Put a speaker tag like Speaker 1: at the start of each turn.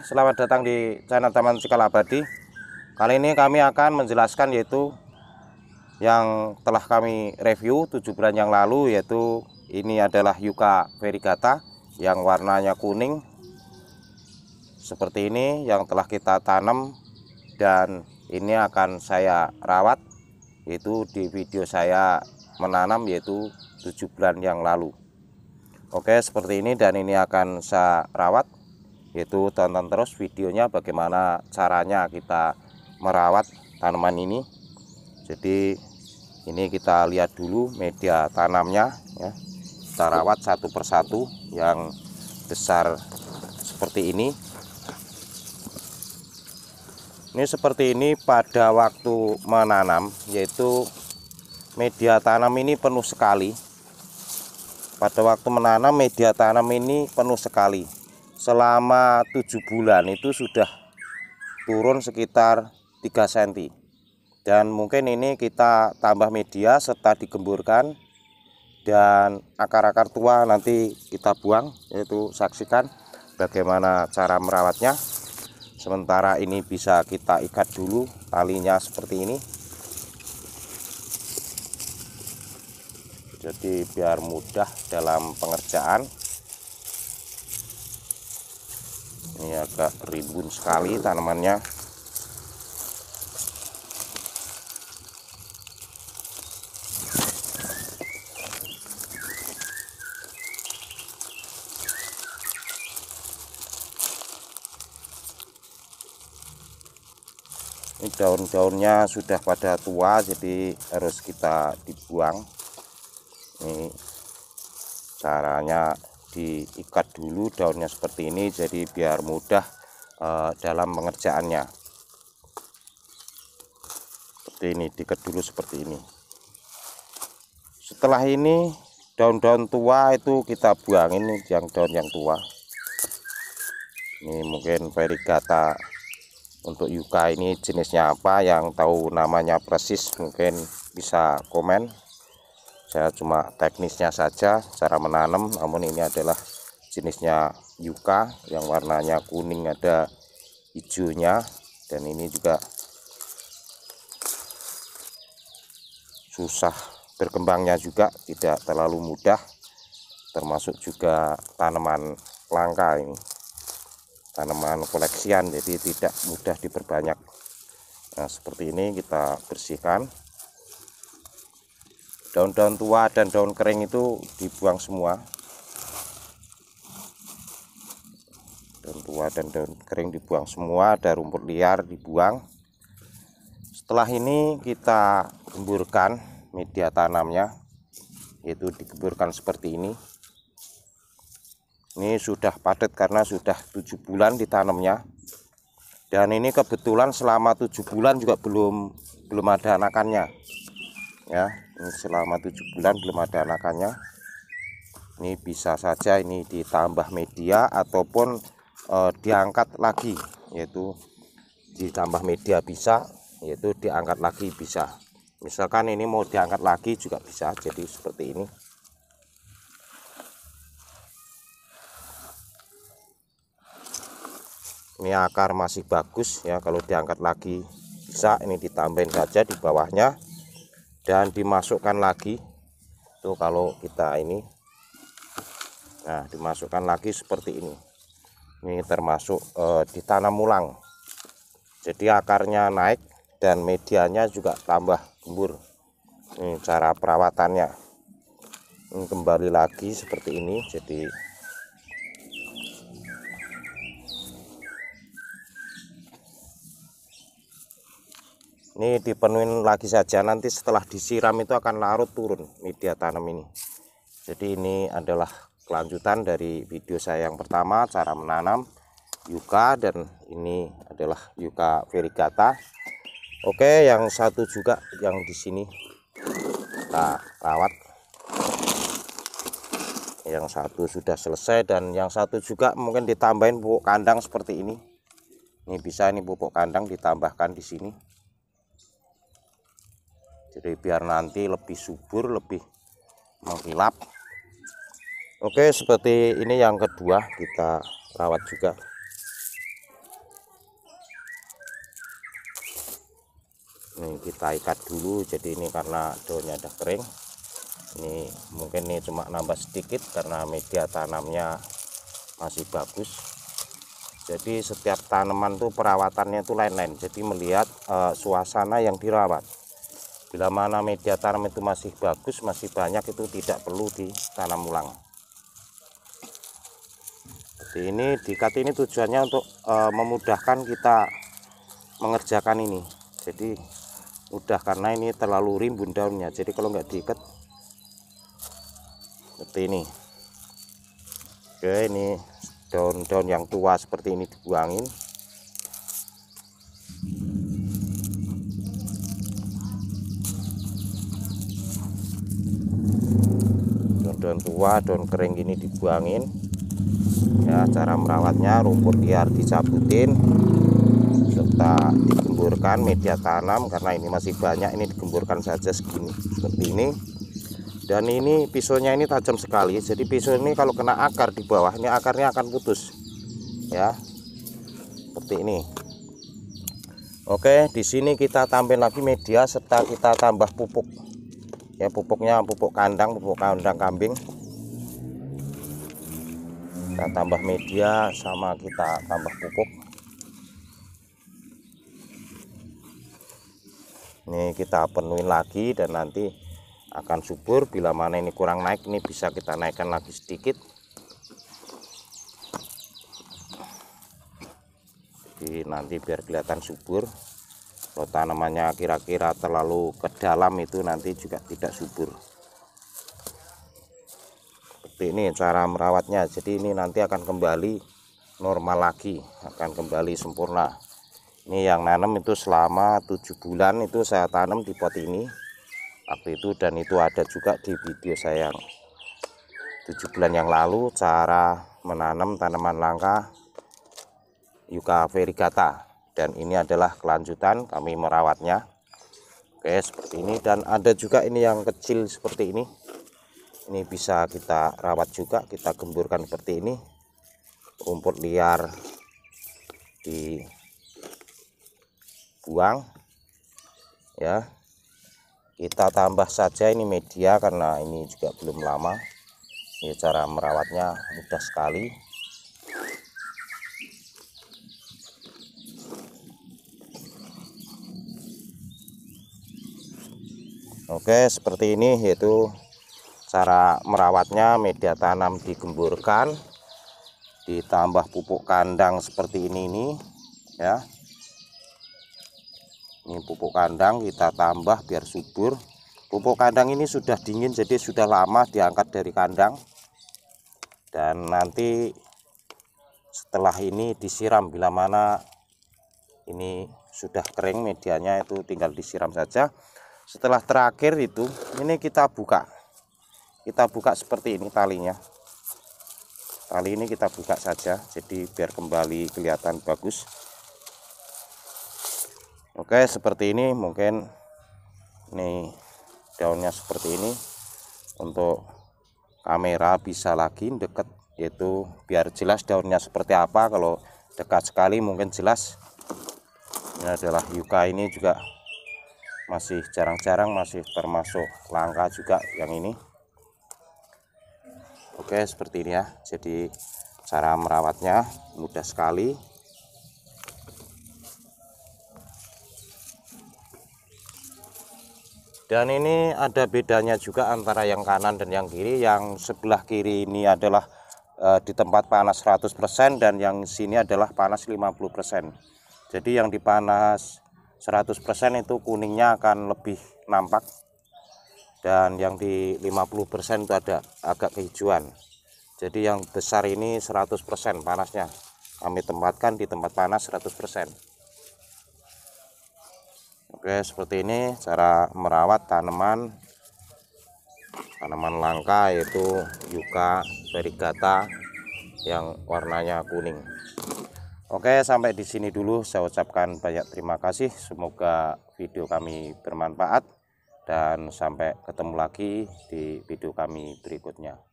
Speaker 1: Selamat datang di channel Taman Cikalabadi. Kali ini kami akan menjelaskan yaitu yang telah kami review 7 bulan yang lalu yaitu ini adalah Yuka Verigata yang warnanya kuning seperti ini yang telah kita tanam dan ini akan saya rawat yaitu di video saya menanam yaitu 7 bulan yang lalu. Oke, seperti ini dan ini akan saya rawat yaitu tonton terus videonya bagaimana caranya kita merawat tanaman ini jadi ini kita lihat dulu media tanamnya ya kita rawat satu persatu yang besar seperti ini ini seperti ini pada waktu menanam yaitu media tanam ini penuh sekali pada waktu menanam media tanam ini penuh sekali selama tujuh bulan itu sudah turun sekitar 3 cm dan mungkin ini kita tambah media serta digemburkan dan akar-akar tua nanti kita buang yaitu saksikan bagaimana cara merawatnya sementara ini bisa kita ikat dulu talinya seperti ini jadi biar mudah dalam pengerjaan ini agak rimbun sekali tanamannya ini daun-daunnya sudah pada tua jadi harus kita dibuang ini caranya diikat dulu daunnya seperti ini jadi biar mudah e, dalam pengerjaannya seperti ini diikat dulu seperti ini setelah ini daun-daun tua itu kita buang ini yang daun yang tua ini mungkin verigata untuk yuka ini jenisnya apa yang tahu namanya persis mungkin bisa komen saya cuma teknisnya saja cara menanam namun ini adalah jenisnya yuka yang warnanya kuning ada hijaunya dan ini juga susah berkembangnya juga tidak terlalu mudah termasuk juga tanaman langka ini tanaman koleksian jadi tidak mudah diperbanyak nah seperti ini kita bersihkan daun-daun tua dan daun kering itu dibuang semua daun tua dan daun kering dibuang semua ada rumput liar dibuang setelah ini kita gemburkan media tanamnya yaitu digemburkan seperti ini ini sudah padat karena sudah tujuh bulan ditanamnya dan ini kebetulan selama tujuh bulan juga belum belum ada anakannya ya ini selama tujuh bulan belum ada anakannya ini bisa saja ini ditambah media ataupun e, diangkat lagi yaitu ditambah media bisa yaitu diangkat lagi bisa misalkan ini mau diangkat lagi juga bisa jadi seperti ini ini akar masih bagus ya kalau diangkat lagi bisa ini ditambahin saja di bawahnya dan dimasukkan lagi itu kalau kita ini nah dimasukkan lagi seperti ini ini termasuk e, ditanam ulang jadi akarnya naik dan medianya juga tambah gembur ini cara perawatannya ini kembali lagi seperti ini jadi ini dipenuhin lagi saja nanti setelah disiram itu akan larut turun media tanam ini jadi ini adalah kelanjutan dari video saya yang pertama cara menanam yuka dan ini adalah yuka verigata oke yang satu juga yang di sini kita rawat yang satu sudah selesai dan yang satu juga mungkin ditambahin pupuk kandang seperti ini ini bisa ini pupuk kandang ditambahkan di sini jadi biar nanti lebih subur lebih mengkilap oke seperti ini yang kedua kita rawat juga ini kita ikat dulu jadi ini karena daunnya udah kering ini mungkin ini cuma nambah sedikit karena media tanamnya masih bagus jadi setiap tanaman tuh perawatannya tuh lain-lain jadi melihat uh, suasana yang dirawat bila mana media tanam itu masih bagus masih banyak itu tidak perlu ditanam ulang jadi ini dikat ini tujuannya untuk e, memudahkan kita mengerjakan ini jadi mudah karena ini terlalu rimbun daunnya jadi kalau nggak diikat seperti ini oke ini daun-daun yang tua seperti ini dibuangin daun tua daun kering ini dibuangin ya cara merawatnya rumput liar dicabutin serta digemburkan media tanam karena ini masih banyak ini digemburkan saja segini seperti ini dan ini pisaunya ini tajam sekali jadi pisau ini kalau kena akar di bawah ini akarnya akan putus ya seperti ini Oke di sini kita tampil lagi media serta kita tambah pupuk ya pupuknya pupuk kandang pupuk kandang kambing kita tambah media sama kita tambah pupuk ini kita penuhin lagi dan nanti akan subur bila mana ini kurang naik ini bisa kita naikkan lagi sedikit jadi nanti biar kelihatan subur kalau tanamannya kira-kira terlalu ke dalam itu nanti juga tidak subur seperti ini cara merawatnya jadi ini nanti akan kembali normal lagi akan kembali sempurna ini yang nanam itu selama 7 bulan itu saya tanam di pot ini waktu itu dan itu ada juga di video saya yang tujuh bulan yang lalu cara menanam tanaman langka Yuka verigata dan ini adalah kelanjutan kami merawatnya oke seperti ini dan ada juga ini yang kecil seperti ini ini bisa kita rawat juga kita gemburkan seperti ini rumput liar di buang. ya kita tambah saja ini media karena ini juga belum lama ya cara merawatnya mudah sekali Oke seperti ini yaitu cara merawatnya media tanam digemburkan ditambah pupuk kandang seperti ini ini, ya ini pupuk kandang kita tambah biar subur pupuk kandang ini sudah dingin jadi sudah lama diangkat dari kandang dan nanti setelah ini disiram bila mana ini sudah kering medianya itu tinggal disiram saja setelah terakhir itu ini kita buka kita buka seperti ini talinya tali ini kita buka saja jadi biar kembali kelihatan bagus oke seperti ini mungkin ini daunnya seperti ini untuk kamera bisa lagi dekat, yaitu biar jelas daunnya seperti apa kalau dekat sekali mungkin jelas ini adalah yuka ini juga masih jarang-jarang masih termasuk langka juga yang ini oke seperti ini ya jadi cara merawatnya mudah sekali dan ini ada bedanya juga antara yang kanan dan yang kiri yang sebelah kiri ini adalah e, di tempat panas 100% dan yang sini adalah panas 50% jadi yang dipanas 100% itu kuningnya akan lebih nampak dan yang di 50% itu ada agak kehijauan jadi yang besar ini 100% panasnya kami tempatkan di tempat panas 100% oke seperti ini cara merawat tanaman tanaman langka yaitu yuka verigata yang warnanya kuning Oke, sampai di sini dulu saya ucapkan banyak terima kasih. Semoga video kami bermanfaat dan sampai ketemu lagi di video kami berikutnya.